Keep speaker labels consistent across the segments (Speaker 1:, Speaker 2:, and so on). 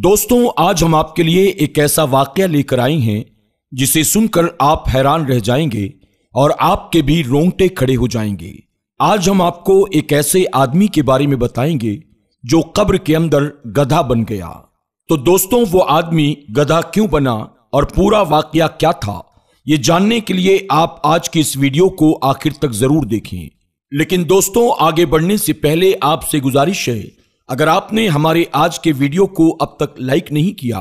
Speaker 1: दोस्तों आज हम आपके लिए एक ऐसा वाक्य लेकर आए हैं जिसे सुनकर आप हैरान रह जाएंगे और आपके भी रोंगटे खड़े हो जाएंगे आज हम आपको एक ऐसे आदमी के बारे में बताएंगे जो कब्र के अंदर गधा बन गया तो दोस्तों वो आदमी गधा क्यों बना और पूरा वाक्य क्या था ये जानने के लिए आप आज की इस वीडियो को आखिर तक जरूर देखें लेकिन दोस्तों आगे बढ़ने से पहले आपसे गुजारिश है अगर आपने हमारे आज के वीडियो को अब तक लाइक नहीं किया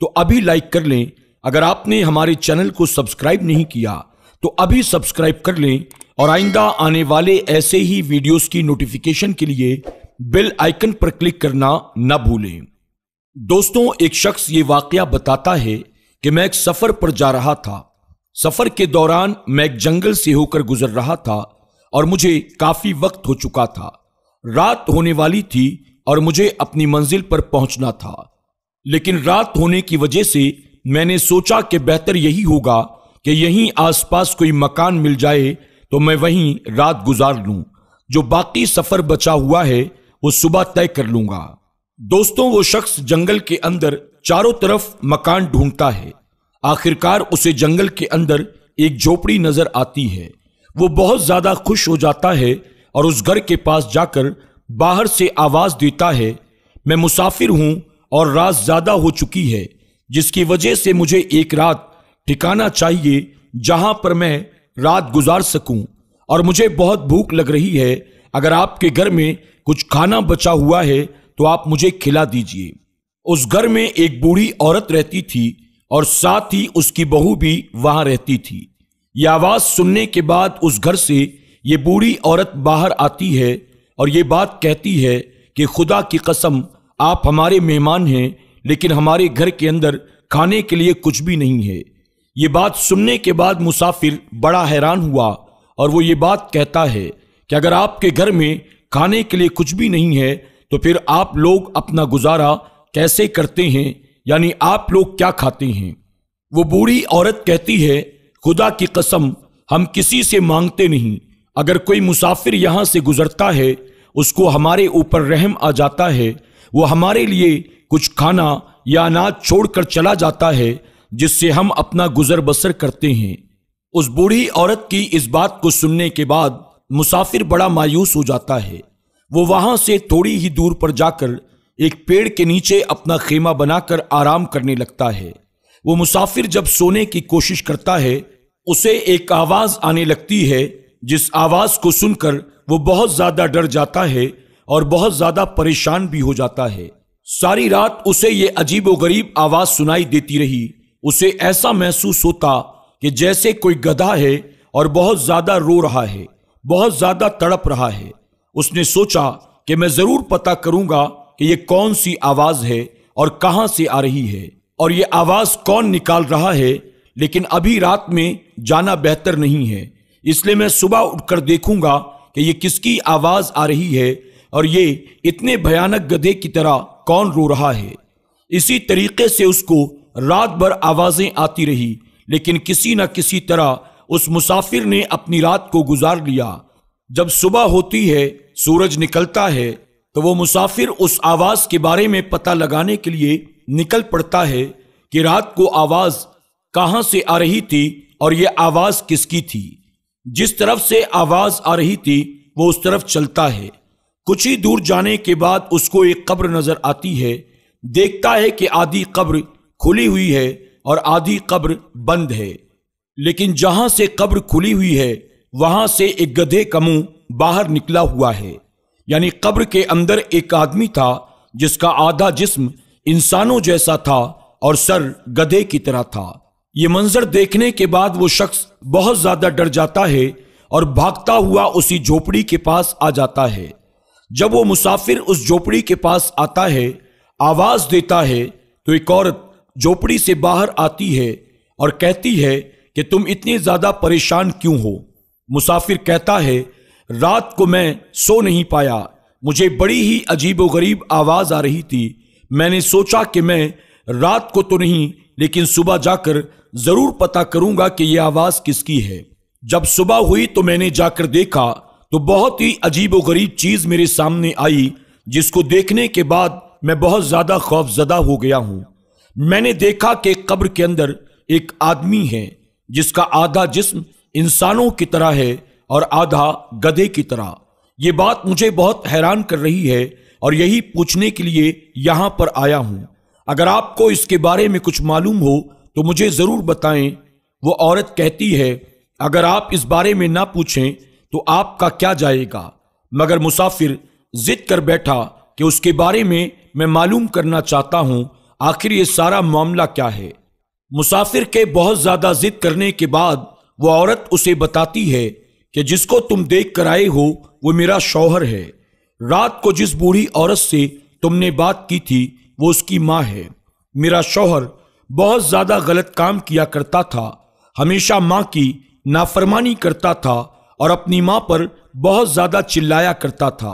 Speaker 1: तो अभी लाइक कर लें अगर आपने हमारे चैनल को सब्सक्राइब नहीं किया तो अभी सब्सक्राइब कर लें और आइंदा आने वाले ऐसे ही वीडियोस की नोटिफिकेशन के लिए बेल आइकन पर क्लिक करना न भूलें दोस्तों एक शख्स ये वाकया बताता है कि मैं एक सफर पर जा रहा था सफर के दौरान मैं एक जंगल से होकर गुजर रहा था और मुझे काफी वक्त हो चुका था रात होने वाली थी और मुझे अपनी मंजिल पर पहुंचना था लेकिन रात होने की वजह से मैंने सोचा कि बेहतर यही होगा कि यहीं आसपास कोई मकान मिल जाए तो मैं वहीं रात गुजार लूं जो बाकी सफर बचा हुआ है वो सुबह तय कर लूंगा दोस्तों वो शख्स जंगल के अंदर चारों तरफ मकान ढूंढता है आखिरकार उसे जंगल के अंदर एक झोपड़ी नजर आती है वो बहुत ज्यादा खुश हो जाता है और उस घर के पास जाकर बाहर से आवाज़ देता है मैं मुसाफिर हूँ और रात ज़्यादा हो चुकी है जिसकी वजह से मुझे एक रात ठिकाना चाहिए जहाँ पर मैं रात गुजार सकूँ और मुझे बहुत भूख लग रही है अगर आपके घर में कुछ खाना बचा हुआ है तो आप मुझे खिला दीजिए उस घर में एक बूढ़ी औरत रहती थी और साथ ही उसकी बहू भी वहां रहती थी यह आवाज़ सुनने के बाद उस घर से ये बूढ़ी औरत बाहर आती है और ये बात कहती है कि खुदा की कसम आप हमारे मेहमान हैं लेकिन हमारे घर के अंदर खाने के लिए कुछ भी नहीं है ये बात सुनने के बाद मुसाफिर बड़ा हैरान हुआ और वो ये बात कहता है कि अगर आपके घर में खाने के लिए कुछ भी नहीं है तो फिर आप लोग अपना गुजारा कैसे करते हैं यानी आप लोग क्या खाते हैं वो बूढ़ी औरत कहती है खुदा की कसम हम किसी से मांगते नहीं अगर कोई मुसाफिर यहाँ से गुजरता है उसको हमारे ऊपर रहम आ जाता है वो हमारे लिए कुछ खाना या अनाज छोड़कर चला जाता है जिससे हम अपना गुजर बसर करते हैं उस बूढ़ी औरत की इस बात को सुनने के बाद मुसाफिर बड़ा मायूस हो जाता है वो वहां से थोड़ी ही दूर पर जाकर एक पेड़ के नीचे अपना खेमा बनाकर आराम करने लगता है वो मुसाफिर जब सोने की कोशिश करता है उसे एक आवाज आने लगती है जिस आवाज को सुनकर वो बहुत ज्यादा डर जाता है और बहुत ज्यादा परेशान भी हो जाता है सारी रात उसे ये अजीबोगरीब गरीब आवाज सुनाई देती रही उसे ऐसा महसूस होता कि जैसे कोई गधा है और बहुत ज्यादा रो रहा है बहुत ज्यादा तड़प रहा है उसने सोचा कि मैं जरूर पता करूंगा कि यह कौन सी आवाज है और कहां से आ रही है और ये आवाज कौन निकाल रहा है लेकिन अभी रात में जाना बेहतर नहीं है इसलिए मैं सुबह उठकर देखूंगा कि ये किसकी आवाज़ आ रही है और ये इतने भयानक गधे की तरह कौन रो रहा है इसी तरीके से उसको रात भर आवाज़ें आती रही लेकिन किसी न किसी तरह उस मुसाफिर ने अपनी रात को गुजार लिया जब सुबह होती है सूरज निकलता है तो वो मुसाफिर उस आवाज़ के बारे में पता लगाने के लिए निकल पड़ता है कि रात को आवाज़ कहाँ से आ रही थी और ये आवाज़ किसकी थी जिस तरफ से आवाज आ रही थी वो उस तरफ चलता है कुछ ही दूर जाने के बाद उसको एक कब्र नजर आती है देखता है कि आधी कब्र खुली हुई है और आधी कब्र बंद है लेकिन जहां से कब्र खुली हुई है वहां से एक गधे का मुंह बाहर निकला हुआ है यानी कब्र के अंदर एक आदमी था जिसका आधा जिस्म इंसानों जैसा था और सर गधे की तरह था ये मंजर देखने के बाद वो शख्स बहुत ज्यादा डर जाता है और भागता हुआ उसी झोपड़ी के पास आ जाता है जब वो मुसाफिर उस झोपड़ी के पास आता है आवाज देता है तो एक औरत झोपड़ी से बाहर आती है और कहती है कि तुम इतने ज्यादा परेशान क्यों हो मुसाफिर कहता है रात को मैं सो नहीं पाया मुझे बड़ी ही अजीब व गरीब आवाज आ रही थी मैंने सोचा कि मैं रात को तो नहीं लेकिन सुबह जाकर जरूर पता करूंगा कि यह आवाज किसकी है जब सुबह हुई तो मैंने जाकर देखा तो बहुत ही अजीब गरीब चीज मेरे सामने आई जिसको देखने के बाद मैं बहुत ज्यादा खौफजदा हो गया हूं मैंने देखा कि कब्र के अंदर एक आदमी है जिसका आधा जिस्म इंसानों की तरह है और आधा गधे की तरह ये बात मुझे बहुत हैरान कर रही है और यही पूछने के लिए यहां पर आया हूं अगर आपको इसके बारे में कुछ मालूम हो तो मुझे ज़रूर बताएं वो औरत कहती है अगर आप इस बारे में ना पूछें तो आपका क्या जाएगा मगर मुसाफिर जिद कर बैठा कि उसके बारे में मैं मालूम करना चाहता हूँ आखिर ये सारा मामला क्या है मुसाफिर के बहुत ज़्यादा जिद करने के बाद वो औरत उसे बताती है कि जिसको तुम देख कर आए हो वो मेरा शौहर है रात को जिस बूढ़ी औरत से तुमने बात की थी वो उसकी माँ है मेरा शौहर बहुत ज़्यादा गलत काम किया करता था हमेशा माँ की नाफरमानी करता था और अपनी माँ पर बहुत ज़्यादा चिल्लाया करता था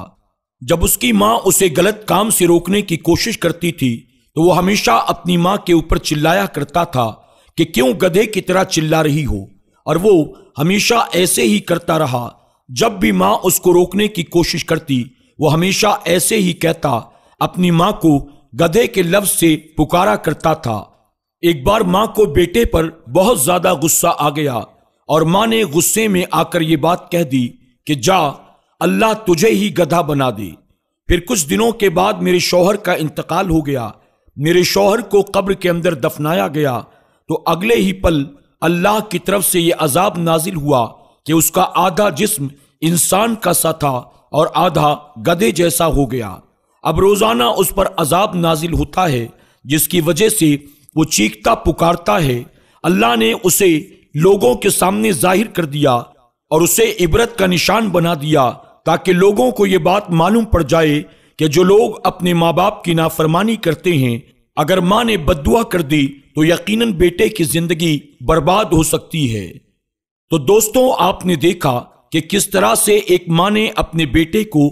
Speaker 1: जब उसकी माँ उसे गलत काम से रोकने की कोशिश करती थी तो वो हमेशा अपनी माँ के ऊपर चिल्लाया करता था कि क्यों गधे की तरह चिल्ला रही हो और वो हमेशा ऐसे ही करता रहा जब भी माँ उसको रोकने की कोशिश करती वो हमेशा ऐसे ही कहता अपनी माँ को गधे के लफ्ज से पुकारा करता था एक बार माँ को बेटे पर बहुत ज्यादा गुस्सा आ गया और माँ ने गुस्से में आकर ये बात कह दी कि जा अल्लाह तुझे ही गधा बना दे फिर कुछ दिनों के बाद मेरे शौहर का इंतकाल हो गया मेरे शौहर को कब्र के अंदर दफनाया गया तो अगले ही पल अल्लाह की तरफ से ये अजाब नाजिल हुआ कि उसका आधा जिस्म इंसान का सा था और आधा गधे जैसा हो गया अब रोज़ाना उस पर अजाब नाजिल होता है जिसकी वजह से वो चीखता पुकारता है अल्लाह ने उसे लोगों के सामने जाहिर कर दिया और उसे इबरत का निशान बना दिया ताकि लोगों को ये बात मालूम पड़ जाए कि जो लोग अपने माँ बाप की नाफरमानी करते हैं अगर माँ ने बदुआ कर दी तो यकीनन बेटे की जिंदगी बर्बाद हो सकती है तो दोस्तों आपने देखा कि किस तरह से एक माँ ने अपने बेटे को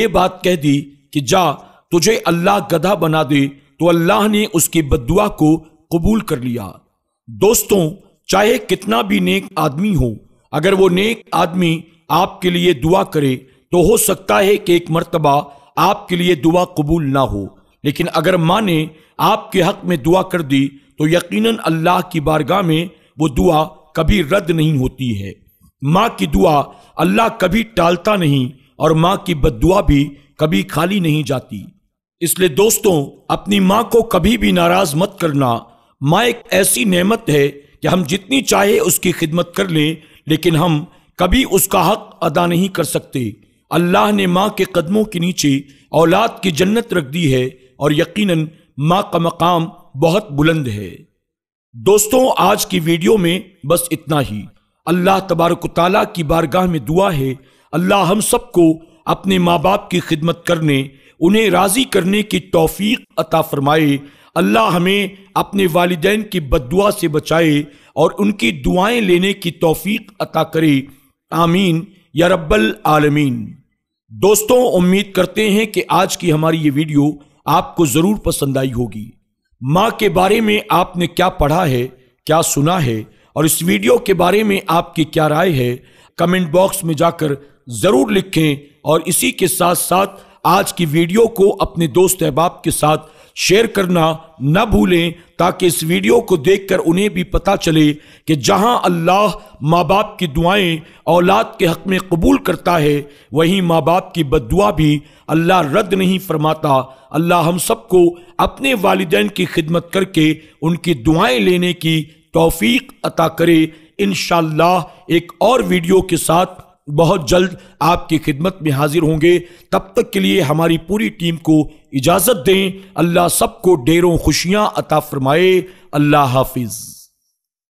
Speaker 1: ये बात कह दी कि जा तुझे अल्लाह गधा बना दे तो अल्लाह ने उसकी बदुआ को कबूल कर लिया दोस्तों चाहे कितना भी नेक आदमी हो अगर वो नेक आदमी आपके लिए दुआ करे तो हो सकता है कि एक मरतबा आपके लिए दुआ कबूल ना हो लेकिन अगर माँ ने आपके हक में दुआ कर दी तो यकीनन अल्लाह की बारगाह में वो दुआ कभी रद्द नहीं होती है माँ की दुआ अल्लाह कभी टालता नहीं और माँ की बदुआ भी कभी खाली नहीं जाती इसलिए दोस्तों अपनी माँ को कभी भी नाराज मत करना माँ एक ऐसी नेमत है कि हम जितनी चाहे उसकी खिदमत कर लें लेकिन हम कभी उसका हक अदा नहीं कर सकते अल्लाह ने माँ के कदमों के नीचे औलाद की जन्नत रख दी है और यकीनन माँ का मकाम बहुत बुलंद है दोस्तों आज की वीडियो में बस इतना ही अल्लाह तबारक ताली की बारगाह में दुआ है अल्लाह हम सबको अपने माँ बाप की खिदमत करने उन्हें राज़ी करने की तौफीक अता फरमाए अल्लाह हमें अपने वालदेन की बदुआ से बचाए और उनकी दुआएं लेने की तौफीक अता करे आमीन या रब्बल आलमीन दोस्तों उम्मीद करते हैं कि आज की हमारी ये वीडियो आपको ज़रूर पसंद आई होगी माँ के बारे में आपने क्या पढ़ा है क्या सुना है और इस वीडियो के बारे में आपकी क्या राय है कमेंट बॉक्स में जाकर ज़रूर लिखें और इसी के साथ साथ आज की वीडियो को अपने दोस्त अहबाब के साथ शेयर करना न भूलें ताकि इस वीडियो को देखकर उन्हें भी पता चले कि जहां अल्लाह माँ बाप की दुआएं औलाद के हक में कबूल करता है वहीं माँ बाप की बदुआ भी अल्लाह रद्द नहीं फरमाता अल्लाह हम सबको अपने वालदेन की खिदमत करके उनकी दुआएं लेने की तौफीक अता करे इन एक और वीडियो के साथ बहुत जल्द आपकी खिदमत में हाजिर होंगे तब तक के लिए हमारी पूरी टीम को इजाज़त दें अल्लाह सबको ढेरों खुशियाँ अता फरमाए अल्लाह हाफिज़